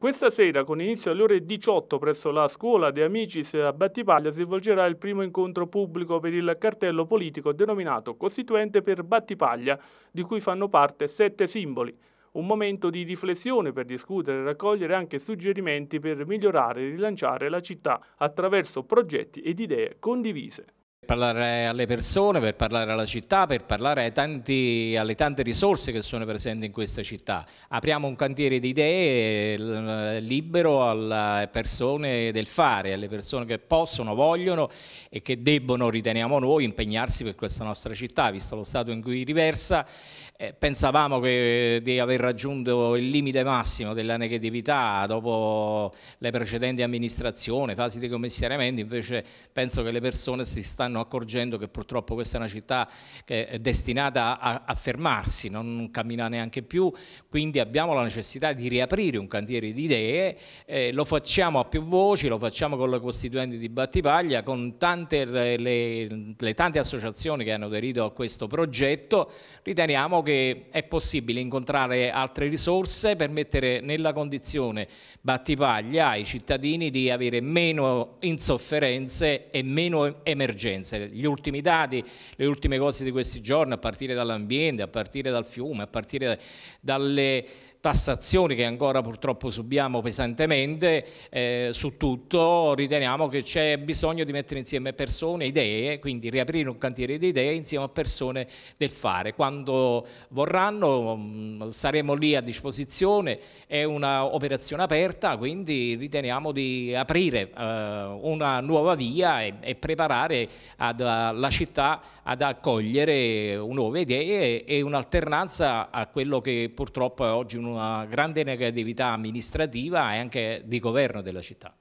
Questa sera, con inizio alle ore 18 presso la scuola De Amicis a Battipaglia, si svolgerà il primo incontro pubblico per il cartello politico denominato Costituente per Battipaglia, di cui fanno parte sette simboli. Un momento di riflessione per discutere e raccogliere anche suggerimenti per migliorare e rilanciare la città attraverso progetti ed idee condivise parlare alle persone, per parlare alla città, per parlare tanti, alle tante risorse che sono presenti in questa città. Apriamo un cantiere di idee libero alle persone del fare, alle persone che possono, vogliono e che debbono, riteniamo noi, impegnarsi per questa nostra città, visto lo stato in cui riversa. Eh, pensavamo che, di aver raggiunto il limite massimo della negatività dopo le precedenti amministrazioni, fasi di commissariamento, invece penso che le persone si stanno stanno accorgendo che purtroppo questa è una città che è destinata a, a fermarsi, non cammina neanche più, quindi abbiamo la necessità di riaprire un cantiere di idee, eh, lo facciamo a più voci, lo facciamo con la Costituente di Battipaglia, con tante, le, le tante associazioni che hanno aderito a questo progetto, riteniamo che è possibile incontrare altre risorse per mettere nella condizione Battipaglia ai cittadini di avere meno insofferenze e meno emergenze emergenze. Gli ultimi dati, le ultime cose di questi giorni, a partire dall'ambiente, a partire dal fiume, a partire dalle tassazioni che ancora purtroppo subiamo pesantemente eh, su tutto, riteniamo che c'è bisogno di mettere insieme persone, idee, quindi riaprire un cantiere di idee insieme a persone del fare. Quando vorranno mm, saremo lì a disposizione, è un'operazione aperta, quindi riteniamo di aprire eh, una nuova via e, e preparare alla eh, città ad accogliere nuove idee e un'alternanza a quello che purtroppo è oggi una grande negatività amministrativa e anche di governo della città.